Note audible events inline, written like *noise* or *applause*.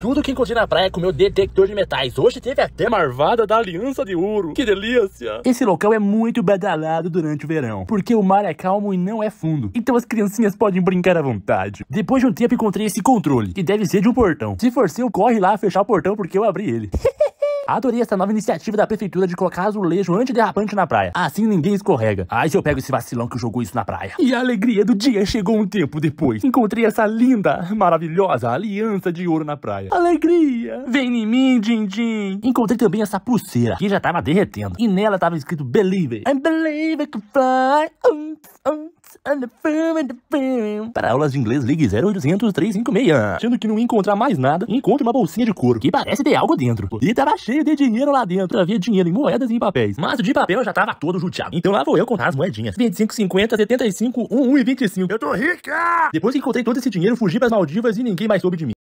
tudo que encontrei na praia com meu detector de metais. Hoje teve até marvada da Aliança de Ouro. Que delícia! Esse local é muito badalado durante o verão, porque o mar é calmo e não é fundo. Então as criancinhas podem brincar à vontade. Depois de um tempo encontrei esse controle, que deve ser de um portão. Se for seu, corre lá fechar o portão porque eu abri ele. *laughs* Adorei essa nova iniciativa da prefeitura de colocar azulejo antiderrapante na praia. Assim ninguém escorrega. Ai, se eu pego esse vacilão que jogou isso na praia. E a alegria do dia chegou um tempo depois. Encontrei essa linda, maravilhosa aliança de ouro na praia. Alegria! Vem em mim, Dindim! Encontrei também essa pulseira, que já tava derretendo. E nela tava escrito Believe. I believe I can fly. Um, um. Para aulas de inglês, ligue 0800-356. Achando que não encontrar mais nada, encontre uma bolsinha de couro, que parece ter algo dentro. E tava cheio de dinheiro lá dentro. Havia dinheiro em moedas e em papéis. Mas o de papel já tava todo juteado. Então lá vou eu contar as moedinhas. 25, 50, 75, 1, 1 e 25. Eu tô rica! Depois que encontrei todo esse dinheiro, fugi pras Maldivas e ninguém mais soube de mim.